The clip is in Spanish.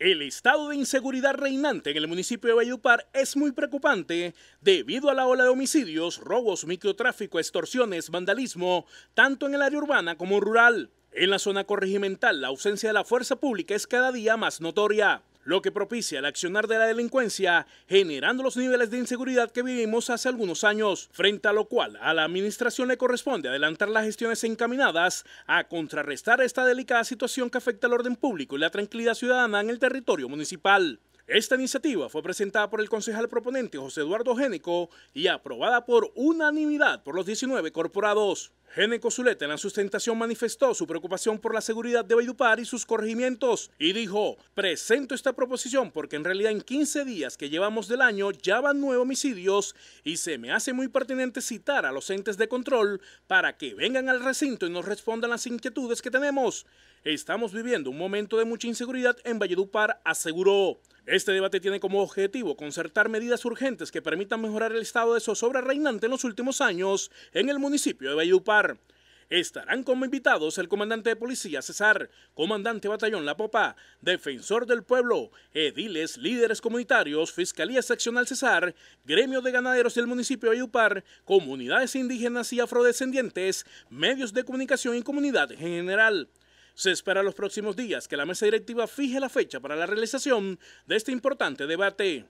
El estado de inseguridad reinante en el municipio de Bayupar es muy preocupante debido a la ola de homicidios, robos, microtráfico, extorsiones, vandalismo, tanto en el área urbana como rural. En la zona corregimental, la ausencia de la fuerza pública es cada día más notoria lo que propicia el accionar de la delincuencia, generando los niveles de inseguridad que vivimos hace algunos años, frente a lo cual a la administración le corresponde adelantar las gestiones encaminadas a contrarrestar esta delicada situación que afecta al orden público y la tranquilidad ciudadana en el territorio municipal. Esta iniciativa fue presentada por el concejal proponente José Eduardo Génico y aprobada por unanimidad por los 19 corporados. Gene Zuleta en la sustentación manifestó su preocupación por la seguridad de Valledupar y sus corregimientos y dijo, presento esta proposición porque en realidad en 15 días que llevamos del año ya van nueve homicidios y se me hace muy pertinente citar a los entes de control para que vengan al recinto y nos respondan las inquietudes que tenemos. Estamos viviendo un momento de mucha inseguridad en Valledupar, aseguró. Este debate tiene como objetivo concertar medidas urgentes que permitan mejorar el estado de zozobra reinante en los últimos años en el municipio de Valledupar. Estarán como invitados el comandante de policía César, comandante batallón La Popa, defensor del pueblo, ediles, líderes comunitarios, Fiscalía Seccional César, gremio de ganaderos del municipio de Ayupar, comunidades indígenas y afrodescendientes, medios de comunicación y comunidad en general. Se espera los próximos días que la mesa directiva fije la fecha para la realización de este importante debate.